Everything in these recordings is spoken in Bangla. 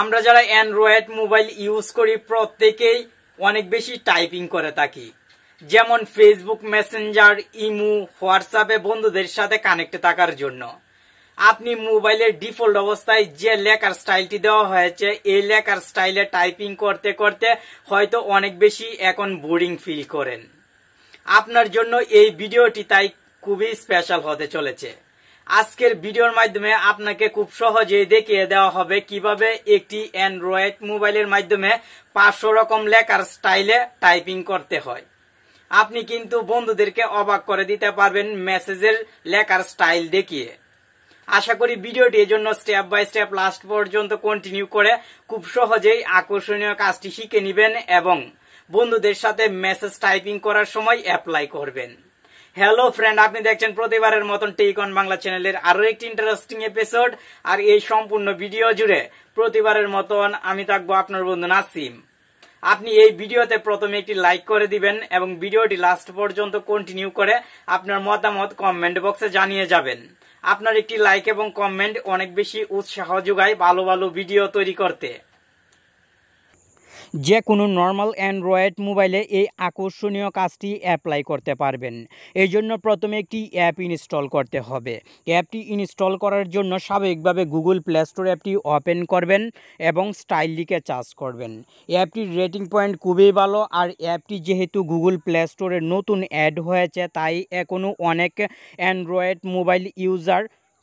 আমরা যারা অ্যান্ড্রয়েড মোবাইল ইউজ করি প্রত্যেকেই অনেক বেশি টাইপিং করে থাকি যেমন ফেসবুক মেসেঞ্জার ইমু হোয়াটসঅ্যাপে বন্ধুদের সাথে কানেক্টে থাকার জন্য আপনি মোবাইলের ডিফল্ট অবস্থায় যে লেখার স্টাইলটি দেওয়া হয়েছে এই লেখার স্টাইলে টাইপিং করতে করতে হয়তো অনেক বেশি এখন বোরিং ফিল করেন আপনার জন্য এই ভিডিওটি তাই খুবই স্পেশাল হতে চলেছে আজকের ভিডিওর মাধ্যমে আপনাকে খুব সহজে দেখিয়ে দেওয়া হবে কিভাবে একটি অ্যান্ড্রয়েড মোবাইলের মাধ্যমে পাঁচশো রকম লেখার স্টাইলে টাইপিং করতে হয় আপনি কিন্তু বন্ধুদেরকে অবাক করে দিতে পারবেন মেসেজের লেখার স্টাইল দেখিয়ে আশা করি ভিডিওটি এজন্য স্টেপ বাই স্টেপ লাস্ট পর্যন্ত কন্টিনিউ করে খুব সহজেই আকর্ষণীয় কাজটি শিখে নেবেন এবং বন্ধুদের সাথে মেসেজ টাইপিং করার সময় অ্যাপ্লাই করবেন হ্যালো ফ্রেন্ড আপনি দেখছেন প্রতিবারের মতন টেকন বাংলা চ্যানেলের আরো একটি ইন্টারেস্টিং এপিসোড আর এই সম্পূর্ণ ভিডিও জুড়ে প্রতিবারের মতন আমি থাকবো আপনার বন্ধু নাসিম আপনি এই ভিডিওতে প্রথমে একটি লাইক করে দিবেন এবং ভিডিওটি লাস্ট পর্যন্ত কন্টিনিউ করে আপনার মতামত কমেন্ট বক্সে জানিয়ে যাবেন আপনার একটি লাইক এবং কমেন্ট অনেক বেশি উৎসাহ যোগায় ভালো ভালো ভিডিও তৈরি করতে যে কোনো নর্মাল অ্যান্ড্রয়েড মোবাইলে এই আকর্ষণীয় কাজটি অ্যাপ্লাই করতে পারবেন এই জন্য প্রথমে একটি অ্যাপ ইনস্টল করতে হবে অ্যাপটি ইনস্টল করার জন্য স্বাভাবিকভাবে গুগল প্লে স্টোর অ্যাপটি ওপেন করবেন এবং স্টাইল লিখে চার্জ করবেন অ্যাপটির রেটিং পয়েন্ট খুবই ভালো আর অ্যাপটি যেহেতু গুগল প্লে স্টোরে নতুন অ্যাড হয়েছে তাই এখনও অনেক অ্যান্ড্রয়েড মোবাইল ইউজার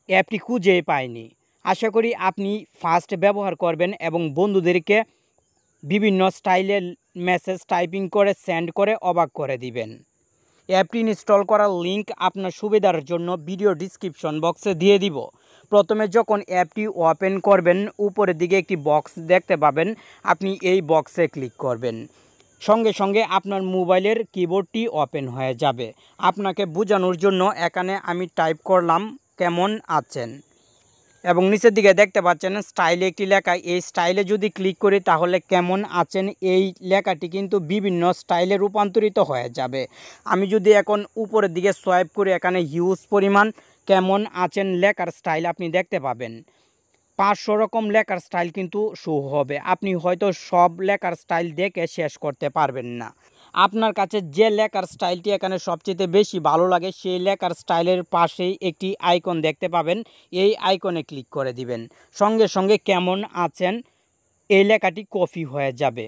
অ্যাপটি খুঁজে পায়নি আশা করি আপনি ফার্স্ট ব্যবহার করবেন এবং বন্ধুদেরকে বিভিন্ন স্টাইলের মেসেজ টাইপিং করে সেন্ড করে অবাক করে দিবেন অ্যাপটি ইনস্টল করার লিঙ্ক আপনার সুবিধার জন্য ভিডিও ডিসক্রিপশন বক্সে দিয়ে দিব প্রথমে যখন অ্যাপটি ওপেন করবেন উপরের দিকে একটি বক্স দেখতে পাবেন আপনি এই বক্সে ক্লিক করবেন সঙ্গে সঙ্গে আপনার মোবাইলের কিবোর্ডটি ওপেন হয়ে যাবে আপনাকে বোঝানোর জন্য এখানে আমি টাইপ করলাম কেমন আছেন এবং নিচের দিকে দেখতে পাচ্ছেন স্টাইলে একটি লেখা এই স্টাইলে যদি ক্লিক করি তাহলে কেমন আছেন এই লেখাটি কিন্তু বিভিন্ন স্টাইলে রূপান্তরিত হয়ে যাবে আমি যদি এখন উপরের দিকে সোয়াইপ করি এখানে হিউজ পরিমাণ কেমন আছেন লেখার স্টাইল আপনি দেখতে পাবেন পাঁচশো রকম লেখার স্টাইল কিন্তু শো হবে আপনি হয়তো সব লেখার স্টাইল দেখে শেষ করতে পারবেন না আপনার কাছে যে লেখার স্টাইলটি এখানে সবচেয়ে বেশি ভালো লাগে সেই লেখার স্টাইলের পাশেই একটি আইকন দেখতে পাবেন এই আইকনে ক্লিক করে দিবেন সঙ্গে সঙ্গে কেমন আছেন এই লেখাটি কপি হয়ে যাবে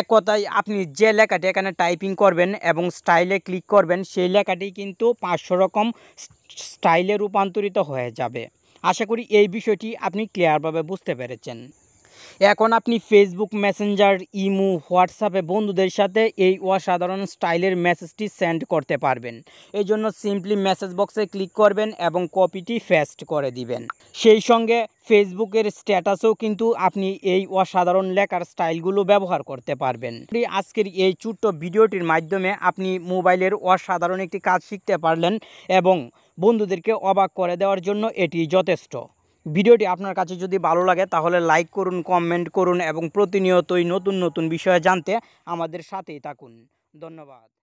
এক কথায় আপনি যে লেখাটি এখানে টাইপিং করবেন এবং স্টাইলে ক্লিক করবেন সেই লেখাটি কিন্তু পাঁচশো রকম স্টাইলে রূপান্তরিত হয়ে যাবে আশা করি এই বিষয়টি আপনি ক্লিয়ারভাবে বুঝতে পেরেছেন এখন আপনি ফেসবুক মেসেঞ্জার ইমো হোয়াটসঅ্যাপে বন্ধুদের সাথে এই অসাধারণ স্টাইলের মেসেজটি সেন্ড করতে পারবেন এই জন্য সিম্পলি মেসেজ বক্সে ক্লিক করবেন এবং কপিটি ফেস্ট করে দিবেন সেই সঙ্গে ফেসবুকের স্ট্যাটাসেও কিন্তু আপনি এই অসাধারণ লেখার স্টাইলগুলো ব্যবহার করতে পারবেন আজকের এই ছোট্ট ভিডিওটির মাধ্যমে আপনি মোবাইলের অসাধারণ একটি কাজ শিখতে পারলেন এবং বন্ধুদেরকে অবাক করে দেওয়ার জন্য এটি যথেষ্ট ভিডিওটি আপনার কাছে যদি ভালো লাগে তাহলে লাইক করুন কমেন্ট করুন এবং প্রতিনিয়তই নতুন নতুন বিষয়ে জানতে আমাদের সাথেই থাকুন ধন্যবাদ